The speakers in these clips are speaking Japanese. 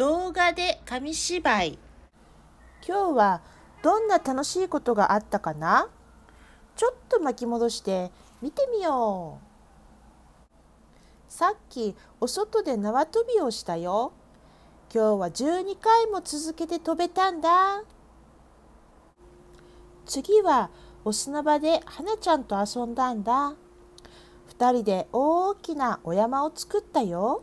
動画で紙芝居今日はどんな楽しいことがあったかなちょっと巻き戻して見てみようさっきお外で縄跳びをしたよ今日は12回も続けて飛べたんだ次はお砂場ではなちゃんと遊んだんだ2人で大きなお山を作ったよ。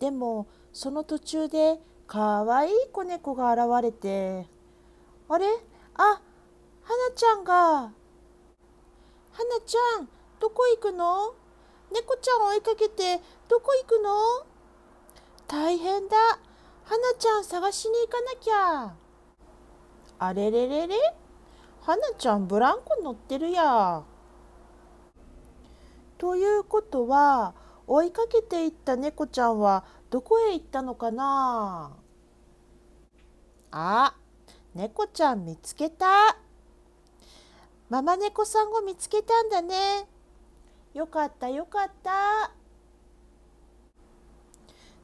でもその途中でかわいい子猫が現れて「あれあはなちゃんがはなちゃんどこ行くの猫ちゃん追いかけてどこ行くの大変だはなちゃん探しに行かなきゃ」あれれれれはなちゃんブランコ乗ってるや。ということは追いかけていった猫ちゃんはどこへ行ったのかなあ猫ちゃん見つけたママ猫さんを見つけたんだねよかったよかった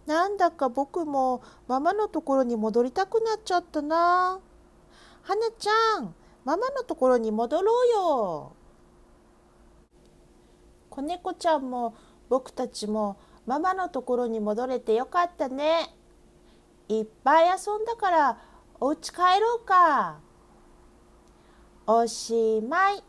なんだか僕もママのところに戻りたくなっちゃったな花ちゃんママのところに戻ろうよ子猫ちゃんも僕たちもママのところに戻れてよかったね。いっぱい遊んだからお家帰ろうか。おしまい。